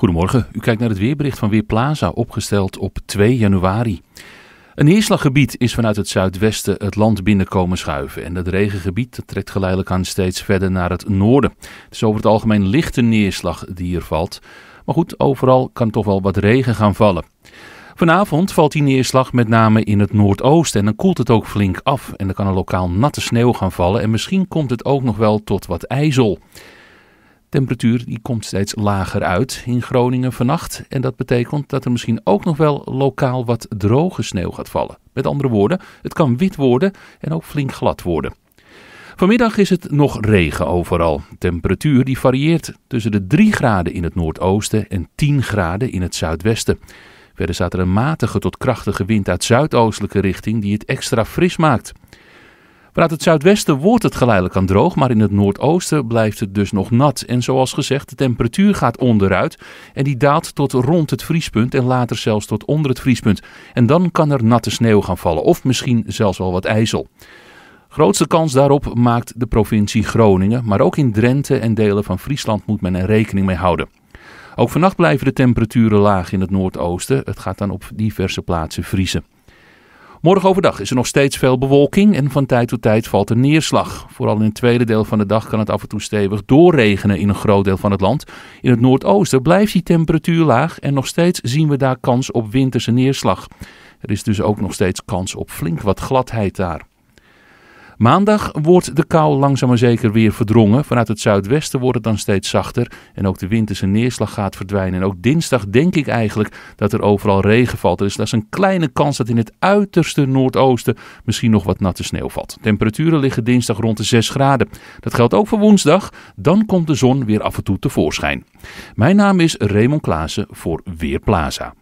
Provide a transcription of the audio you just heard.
Goedemorgen, u kijkt naar het weerbericht van Weerplaza, opgesteld op 2 januari. Een neerslaggebied is vanuit het zuidwesten het land binnenkomen schuiven. En dat regengebied trekt geleidelijk aan steeds verder naar het noorden. Het is over het algemeen lichte neerslag die er valt. Maar goed, overal kan toch wel wat regen gaan vallen. Vanavond valt die neerslag met name in het noordoosten en dan koelt het ook flink af. En er kan een lokaal natte sneeuw gaan vallen en misschien komt het ook nog wel tot wat ijzel temperatuur die komt steeds lager uit in Groningen vannacht. En dat betekent dat er misschien ook nog wel lokaal wat droge sneeuw gaat vallen. Met andere woorden, het kan wit worden en ook flink glad worden. Vanmiddag is het nog regen overal. temperatuur die varieert tussen de 3 graden in het noordoosten en 10 graden in het zuidwesten. Verder staat er een matige tot krachtige wind uit zuidoostelijke richting die het extra fris maakt. Vanuit het zuidwesten wordt het geleidelijk aan droog, maar in het noordoosten blijft het dus nog nat. En zoals gezegd, de temperatuur gaat onderuit en die daalt tot rond het vriespunt en later zelfs tot onder het vriespunt. En dan kan er natte sneeuw gaan vallen of misschien zelfs wel wat ijzel. Grootste kans daarop maakt de provincie Groningen, maar ook in Drenthe en delen van Friesland moet men er rekening mee houden. Ook vannacht blijven de temperaturen laag in het noordoosten. Het gaat dan op diverse plaatsen vriezen. Morgen overdag is er nog steeds veel bewolking en van tijd tot tijd valt er neerslag. Vooral in het tweede deel van de dag kan het af en toe stevig doorregenen in een groot deel van het land. In het noordoosten blijft die temperatuur laag en nog steeds zien we daar kans op winterse neerslag. Er is dus ook nog steeds kans op flink wat gladheid daar. Maandag wordt de kou langzaam maar zeker weer verdrongen. Vanuit het zuidwesten wordt het dan steeds zachter. En ook de winterse neerslag gaat verdwijnen. En ook dinsdag denk ik eigenlijk dat er overal regen valt. Dus dat is een kleine kans dat in het uiterste noordoosten misschien nog wat natte sneeuw valt. Temperaturen liggen dinsdag rond de 6 graden. Dat geldt ook voor woensdag. Dan komt de zon weer af en toe tevoorschijn. Mijn naam is Raymond Klaassen voor Weerplaza.